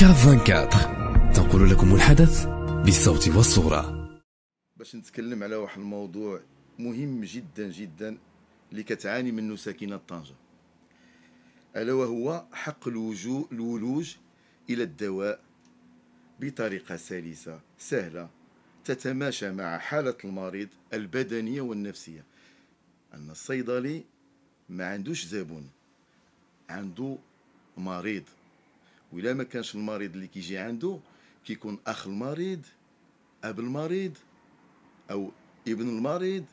كاف 24 تنقل لكم الحدث بالصوت والصورة باش نتكلم على واحد الموضوع مهم جدا جدا اللي كتعاني منه ساكنة طنجة ألا وهو حق الوجو الولوج إلى الدواء بطريقة سلسة سهلة تتماشى مع حالة المريض البدنية والنفسية أن الصيدلي ما عندوش زبون عنده مريض وإلا ما كانش المريض اللي كيجي عنده كيكون أخ المريض أب المريض أو ابن المريض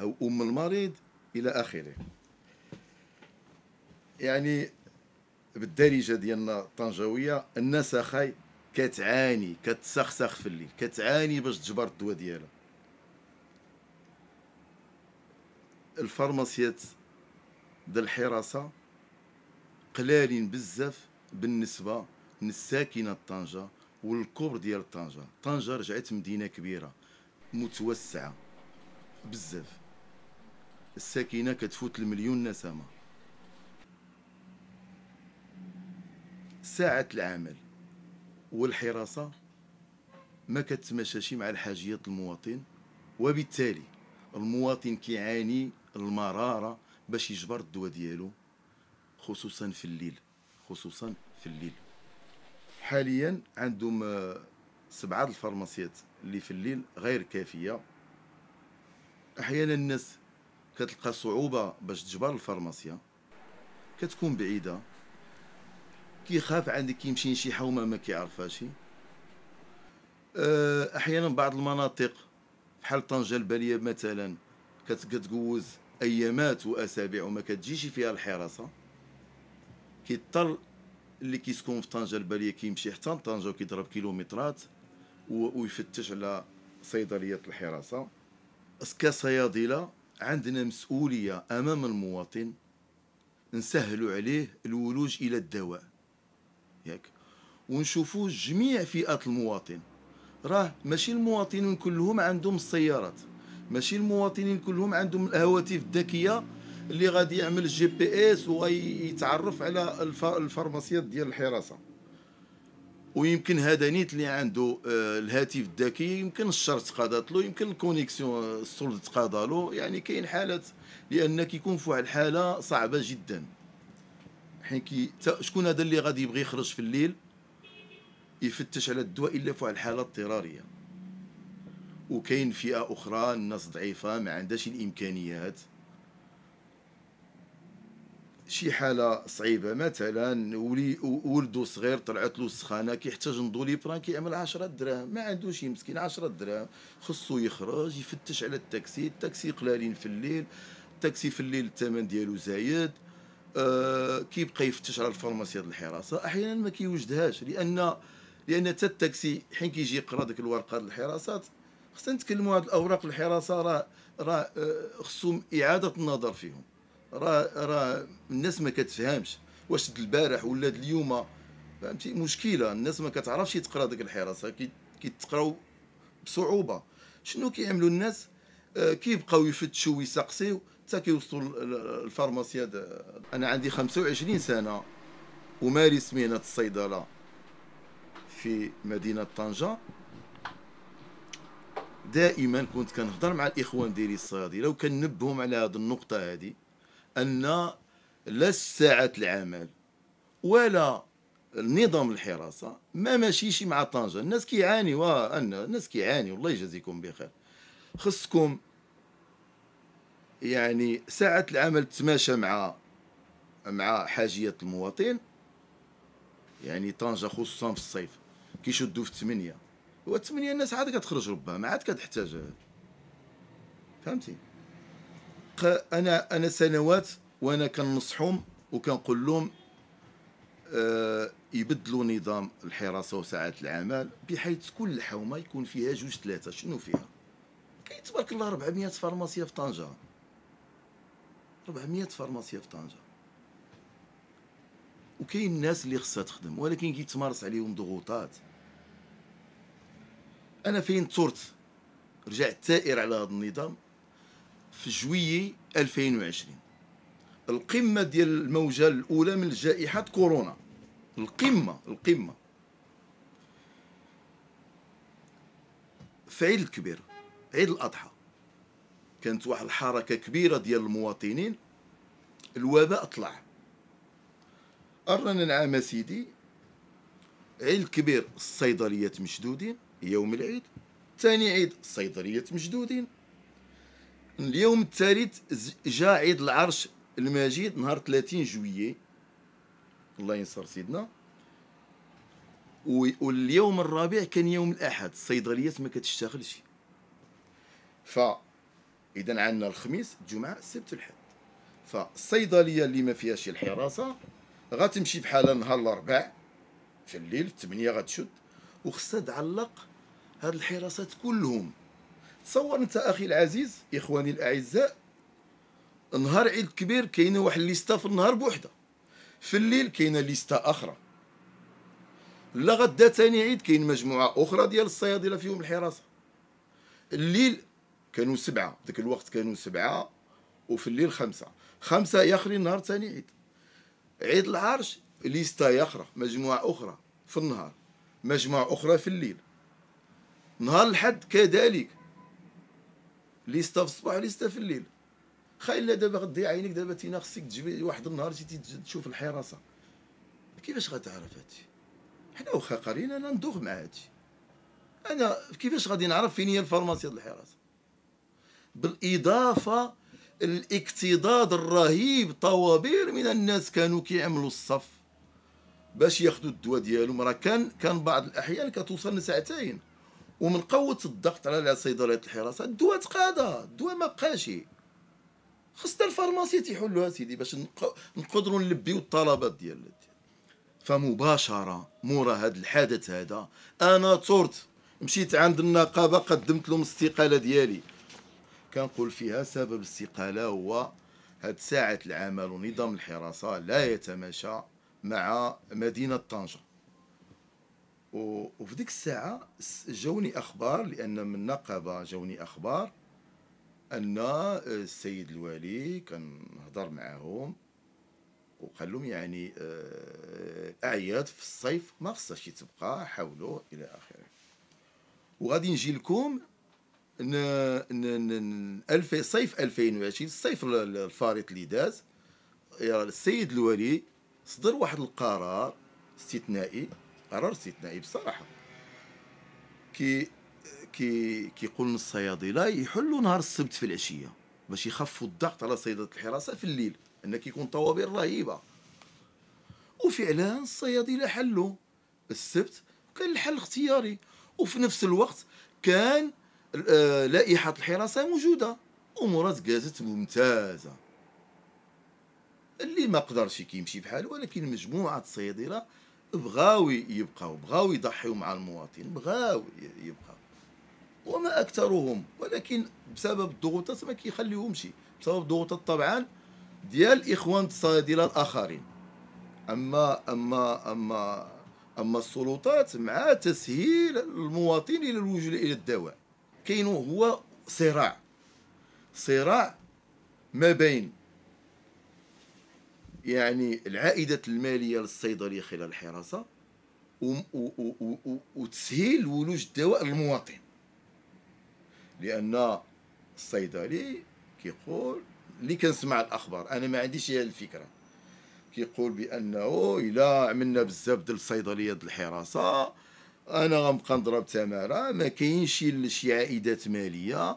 أو أم المريض إلى آخره يعني بالدارجة ديالنا الطنجاوية الناس أخاي كتعاني كتسخسخ في الليل كتعاني باش تجبر الدواء ديالها الفارماسيات ديال الحراسة قلالين بزاف بالنسبه للساكنه طنجه والكبر ديال طنجه طنجه رجعت مدينه كبيره متوسعه بزاف الساكنه كتفوت المليون نسمه ساعه العمل والحراسه ما كتمشاش مع الحاجيات المواطن وبالتالي المواطن كيعاني المراره باش يجبر الدواء ديالو خصوصا في الليل خصوصا في الليل حاليا عندهم آه، سبعة الفارماسيات اللي في الليل غير كافية أحيانا الناس كتلقى صعوبة باش تجبر الفارماسيا كتكون بعيدة كيخاف عندك يمشي لشي حومة ما كيعرفهاش آه، أحيانا بعض المناطق بحال طنجة البالية مثلا كتقوز أيامات وأسابيع وما كتجيش فيها الحراسة كيطل اللي كيسكن في طنجه الباليه كيمشي حتى لطنجه وكيضرب كيلومترات ويفتش على صيدليات الحراسه كصيادله عندنا مسؤوليه امام المواطن نسهلوا عليه الولوج الى الدواء ياك ونشوفوا جميع فئات المواطن راه ماشي المواطنين كلهم عندهم السيارات ماشي المواطنين كلهم عندهم الهواتف الذكيه اللي غادي يعمل جي بي اس ويتعرف على الفارماسيات ديال الحراسه ويمكن هذا نيت اللي عنده آه، الهاتف الذكي يمكن الشر تقاضى له يمكن الكونيكسيون السولد تقاضى له يعني كاين حالات لان كيكون في واحد الحاله صعبه جدا حين كي شكون هذا اللي غادي يبغي يخرج في الليل يفتش على الدواء الا في واحد الحاله اضطراريه وكاين فئه اخرى الناس ضعيفه ما عندهاش الامكانيات شي حاله صعيبه مثلا ولي ولده صغير طلعت له السخانه كيحتاج بران كيعمل 10 دراهم ما عندوش مسكين 10 دراهم خصو يخرج يفتش على التاكسي التاكسي قلالين في الليل التاكسي في الليل الثمن ديالو زايد آه كيبقى يفتش على الفارماسي ديال الحراسه احيانا ما كيوجدهاش لان لان حتى التاكسي حين كيجي يقرا ديك الورقه ديال الحراسات خصنا نتكلموا هاد الاوراق الحراسه راه راه آه، خصهم اعاده النظر فيهم راه راه الناس ما كتفهمش واش البارح ولا اليوم فهمتي مشكله الناس ما كتعرفش تقرا ديك الحراسه كيتقراو بصعوبه شنو كيعملوا الناس آه، كيبقاو يفتشوا ويسقسيو حتى كيوصلوا للفارماسيا انا عندي 25 سنه امارس مهنه الصيدله في مدينه طنجه دائما كنت كنهضر مع الاخوان ديالي الصيادله وكنبهم على هذه النقطه هذه أن لا ساعة العمل ولا نظام الحراسة ما ماشيش مع طنجة الناس كيعاني وأن الناس كيعاني والله يجازيكم بخير خصكم يعني ساعة العمل تتماشى مع مع حاجية المواطن يعني طنجة خصوصا في الصيف كيشدوا في 8 و 8 الناس عاد كتخرج ربما ما عاد كتحتاج فهمتي الحقيقه انا انا سنوات وانا كنصحهم وكنقول لهم آه يبدلوا نظام الحراسه وساعات العمل بحيث كل حومه يكون فيها جوج ثلاثه شنو فيها كاين تبارك الله 400 فارماسيه في طنجه 400 فارماسيه في طنجه وكاين الناس اللي خصها تخدم ولكن كيتمارس عليهم ضغوطات انا فين ثرت رجعت ثائر على هذا النظام في جويي 2020 القمة ديال الموجة الأولى من جائحة كورونا القمة القمة في عيد الكبير عيد الأضحى كانت واحد الحركة كبيرة ديال المواطنين الوباء طلع أرنا نعم سيدي عيد الكبير الصيدليات مشدودين يوم العيد ثاني عيد الصيدليات مشدودين اليوم الثالث جاء عيد العرش المجيد نهار 30 جويي الله ينصر سيدنا واليوم الرابع كان يوم الاحد الصيدليات ما كتشتغلش ف اذا عندنا الخميس الجمعه السبت الحد فالصيدليه اللي ما فيهاش الحراسه غتمشي بحالها نهار الاربعاء في الليل في 8 غتشد وخصها تعلق هاد الحراسات كلهم تصور انت اخي العزيز اخواني الاعزاء نهار عيد كبير كاينه واحد ليستا في النهار بوحده في الليل كاينه ليستا اخرى لا غدا ثاني عيد كاين مجموعه اخرى ديال الصيادله في يوم الحراسه الليل كانوا سبعه ذاك الوقت كانوا سبعه وفي الليل خمسه خمسه يخري النهار ثاني عيد عيد العرش ليستا يخرى مجموعه اخرى في النهار مجموعه اخرى في الليل نهار الحد كذلك ليستا في الصباح وليستا في الليل خايل دابا غدي عينيك دابا تينا خصك تجبي واحد النهار تي تشوف الحراسه كيفاش غتعرف هادشي حنا واخا قرينا انا ندوخ مع هادشي انا كيفاش غادي نعرف فين هي الفارماسي ديال الحراسه بالاضافه الاكتضاد الرهيب طوابير من الناس كانوا كيعملوا الصف باش ياخذوا الدواء ديالهم راه كان كان بعض الاحيان كتوصل لساعتين ومن قوه الضغط على صيدليات الحراسه الدواء تقاضى الدواء ما بقاش خصنا الفارماسي تيحلوها سيدي باش نقدروا نلبيو الطلبات ديال فمباشره مورا هذا الحدث هذا انا ثرت مشيت عند النقابه قدمت لهم الاستقاله ديالي كنقول فيها سبب الاستقاله هو هاد ساعه العمل ونظام الحراسه لا يتماشى مع مدينه طنجه وفي ديك الساعه جوني اخبار لان من النقابه جوني اخبار ان آه، السيد الوالي هضر معاهم وقال لهم يعني الاعياد آه، في الصيف ما خصهاش تبقى حاولوا الى اخره وغادي نجي لكم ن... ن... ن... صيف 2020 الصيف الفارط اللي داز السيد الوالي صدر واحد القرار استثنائي قرار استثنائي بصراحه كي كي كيقول للصيادله يحلوا نهار السبت في العشيه باش يخفوا الضغط على صيدله الحراسه في الليل ان كيكون طوابير رهيبه وفعلا الصيادله حلوا السبت كان الحل اختياري وفي نفس الوقت كان آه، لائحه الحراسه موجوده امورات كازت ممتازه اللي ما قدرش كيمشي بحاله ولكن مجموعه الصيادله بغاو يبقاو بغاو يضحيو مع المواطن بغاو يبقاو وما اكثرهم ولكن بسبب الضغوطات ما كيخليهمش بسبب الضغوطات طبعا ديال الاخوان الصيادله الاخرين اما اما اما اما السلطات مع تسهيل المواطن الى الوجود الى الدواء كاين هو صراع صراع ما بين يعني العائدات الماليه للصيدلية خلال الحراسه وتسهيل ولوج الدواء للمواطن لان الصيدلي كيقول اللي كنسمع الاخبار انا ما عنديش هي الفكره كيقول بانه الا عملنا بزاف ديال الصيدليات الحراسه انا غنبقى نضرب تماره ما كاينش شي عائدات ماليه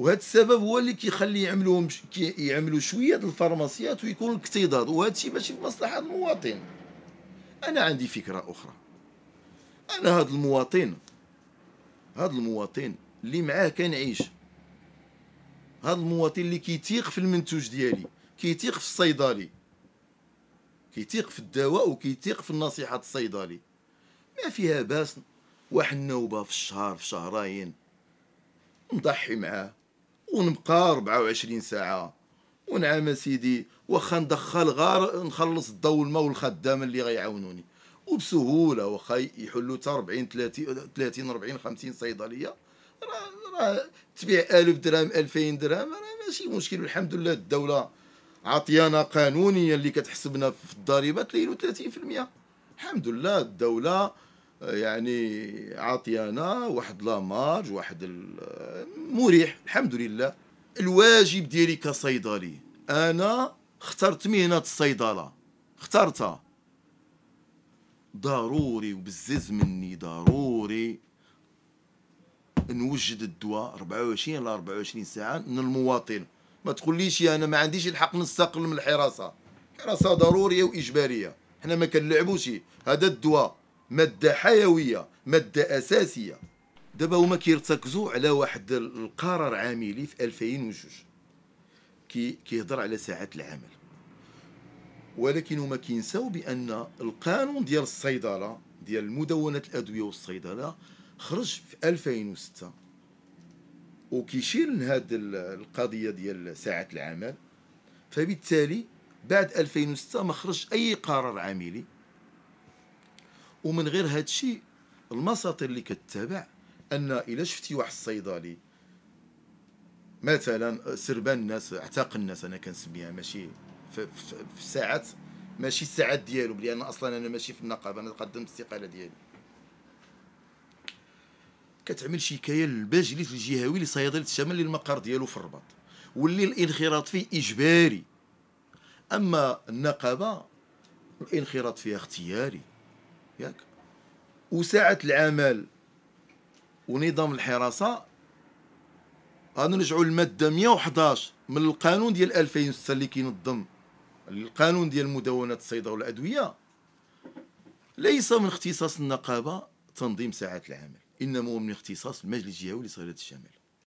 وهذا السبب هو اللي كيخلي يعملوهم يعملوا شويه الفارماسيات ويكون الاكتضاد وهذا الشيء ماشي في مصلحه المواطن انا عندي فكره اخرى انا هذا المواطن هذا المواطن اللي معاه كنعيش هذا المواطن اللي كيتيق في المنتوج ديالي كيتيق في الصيدلي كيتيق في الدواء وكيتيق في النصيحه الصيدلي ما فيها باس واحد النوبه في الشهر في شهرين نضحي معاه ونبقى 24 ساعه ونعم اسيدي واخا ندخل غار نخلص الضو والماء والخدام اللي غيعاونوني وبسهوله واخا يحلوا حتى 40 30 30 40 50 صيدليه راه راه تبيع 1000 درهم 2000 درهم راه ماشي مشكل والحمد لله الدوله عطيانا قانونيا اللي كتحسبنا في الضريبه 30% الحمد لله الدوله يعني عاطيانا واحد لا مارج واحد مريح الحمد لله الواجب ديالي كصيدلي انا اخترت مهنه الصيدله اخترتها ضروري وبزز مني ضروري نوجد الدواء 24 ل 24 ساعه من المواطن ما تقوليش انا ما عنديش الحق نستقل من الحراسه الحراسه ضروريه واجباريه حنا ما كنلعبوش هذا الدواء ماده حيويه ماده اساسيه دابا هما كيرتكزوا على واحد القرار عاملي في 2002 كي كيهضر على ساعات العمل ولكن هما كينساو بان القانون ديال الصيدله ديال مدونة الادويه والصيدله خرج في 2006 وكيشير لهاد القضيه ديال ساعات العمل فبالتالي بعد 2006 ما خرج اي قرار عاملي ومن غير هذا الشيء المساطير اللي كتتابع ان الا شفتي واحد الصيدلي مثلا سربان الناس اعتاق الناس انا كنسميها ماشي في, في, في ساعات ماشي الساعات ديالو لان اصلا انا ماشي في النقابه انا قدمت الاستقاله ديالي كتعمل شكايه للباجلي الجهوي لصيدله الشمال اللي المقر ديالو في الرباط واللي الانخراط فيه اجباري اما النقابه الانخراط فيها اختياري ياك وساعة العمل ونظام الحراسة غنرجعوا للمادة 111 من القانون ديال 2006 اللي كينظم القانون ديال المدونات الصيدة والأدوية ليس من اختصاص النقابة تنظيم ساعات العمل إنما هو من اختصاص المجلس الجهوي لصيدلة الشمال